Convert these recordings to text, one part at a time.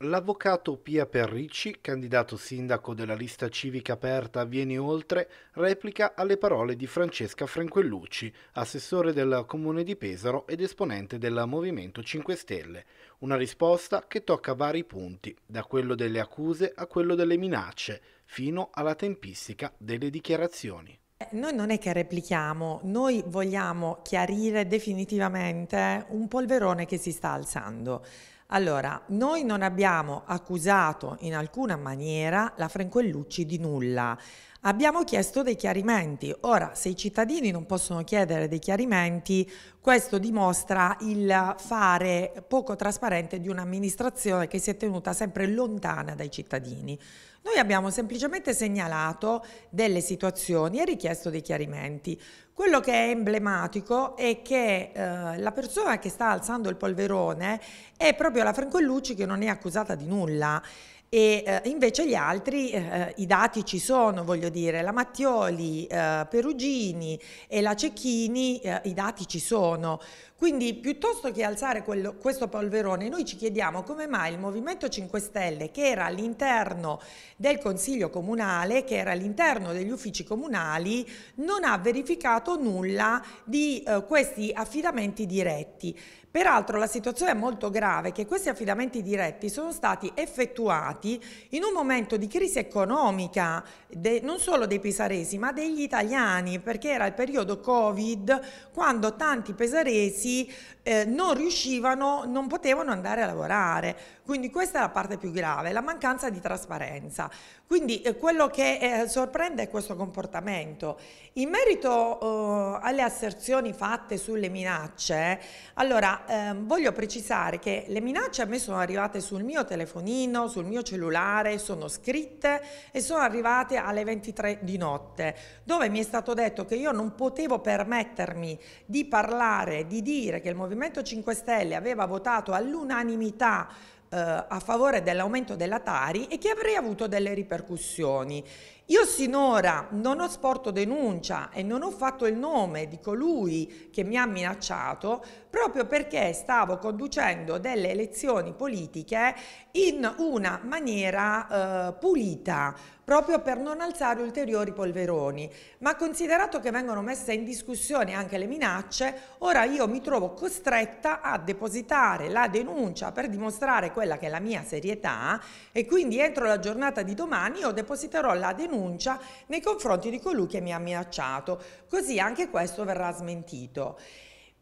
L'avvocato Pia Perricci, candidato sindaco della lista civica aperta Vieni Oltre, replica alle parole di Francesca Franquellucci, assessore del comune di Pesaro ed esponente del Movimento 5 Stelle. Una risposta che tocca vari punti, da quello delle accuse a quello delle minacce, fino alla tempistica delle dichiarazioni. Eh, noi non è che replichiamo, noi vogliamo chiarire definitivamente un polverone che si sta alzando. Allora, noi non abbiamo accusato in alcuna maniera la Franquellucci di nulla. Abbiamo chiesto dei chiarimenti. Ora, se i cittadini non possono chiedere dei chiarimenti, questo dimostra il fare poco trasparente di un'amministrazione che si è tenuta sempre lontana dai cittadini. Noi abbiamo semplicemente segnalato delle situazioni e richiesto dei chiarimenti. Quello che è emblematico è che eh, la persona che sta alzando il polverone è proprio la Francollucci che non è accusata di nulla. E eh, invece gli altri, eh, eh, i dati ci sono, voglio dire, la Mattioli, eh, Perugini e la Cecchini, eh, i dati ci sono. Quindi piuttosto che alzare quello, questo polverone, noi ci chiediamo come mai il Movimento 5 Stelle, che era all'interno del Consiglio Comunale, che era all'interno degli uffici comunali, non ha verificato nulla di eh, questi affidamenti diretti. Peraltro la situazione è molto grave che questi affidamenti diretti sono stati effettuati trovati in un momento di crisi economica de, non solo dei pesaresi ma degli italiani perché era il periodo Covid quando tanti pesaresi eh, non riuscivano, non potevano andare a lavorare. Quindi questa è la parte più grave, la mancanza di trasparenza. Quindi eh, quello che eh, sorprende è questo comportamento. In merito eh, alle asserzioni fatte sulle minacce, allora ehm, voglio precisare che le minacce a me sono arrivate sul mio telefonino, sul mio cellulare, sono scritte e sono arrivate alle 23 di notte, dove mi è stato detto che io non potevo permettermi di parlare, di dire che il Movimento 5 Stelle aveva votato all'unanimità eh, a favore dell'aumento della Tari e che avrei avuto delle ripercussioni. Io sinora non ho sporto denuncia e non ho fatto il nome di colui che mi ha minacciato proprio perché stavo conducendo delle elezioni politiche in una maniera eh, pulita, proprio per non alzare ulteriori polveroni. Ma considerato che vengono messe in discussione anche le minacce, ora io mi trovo costretta a depositare la denuncia per dimostrare quella che è la mia serietà e quindi entro la giornata di domani io depositerò la denuncia denuncia nei confronti di colui che mi ha minacciato, così anche questo verrà smentito.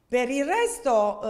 Per il resto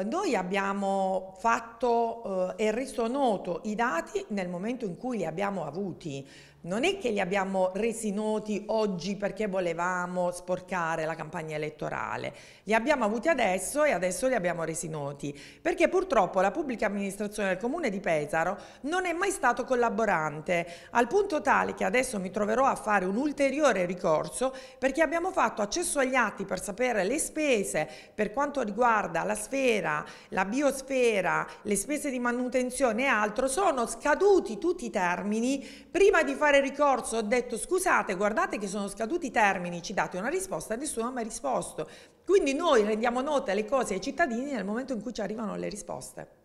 eh, noi abbiamo fatto eh, e riso noto i dati nel momento in cui li abbiamo avuti, non è che li abbiamo resi noti oggi perché volevamo sporcare la campagna elettorale, li abbiamo avuti adesso e adesso li abbiamo resi noti, perché purtroppo la pubblica amministrazione del comune di Pesaro non è mai stato collaborante, al punto tale che adesso mi troverò a fare un ulteriore ricorso perché abbiamo fatto accesso agli atti per sapere le spese per quanto riguarda la sfera, la biosfera, le spese di manutenzione e altro, sono scaduti tutti i termini prima di fare fare ricorso, ho detto scusate, guardate che sono scaduti i termini, ci date una risposta, nessuno ha mai risposto. Quindi noi rendiamo note le cose ai cittadini nel momento in cui ci arrivano le risposte.